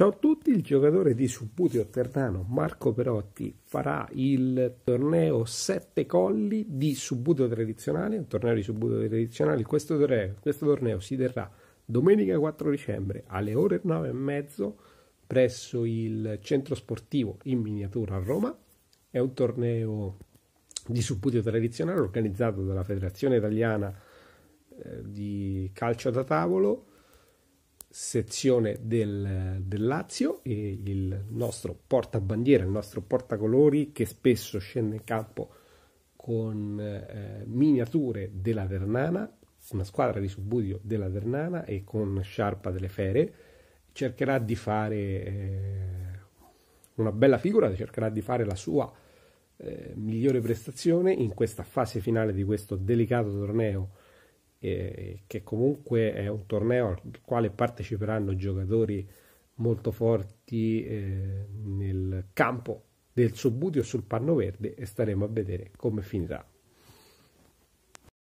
Ciao a tutti, il giocatore di Subutio Tertano Marco Perotti farà il torneo Sette Colli di Subutio Tradizionale, un torneo di Subutio Tradizionale. Questo torneo, questo torneo si terrà domenica 4 dicembre alle ore 9 e mezzo presso il centro sportivo in miniatura a Roma. È un torneo di Subutio Tradizionale organizzato dalla Federazione Italiana eh, di Calcio da Tavolo sezione del, del Lazio e il nostro portabandiera, il nostro portacolori che spesso scende in campo con eh, miniature della Vernana, una squadra di subbudio della Vernana e con sciarpa delle fere, cercherà di fare eh, una bella figura, cercherà di fare la sua eh, migliore prestazione in questa fase finale di questo delicato torneo eh, che comunque è un torneo al quale parteciperanno giocatori molto forti eh, nel campo del Subbutio sul panno verde e staremo a vedere come finirà.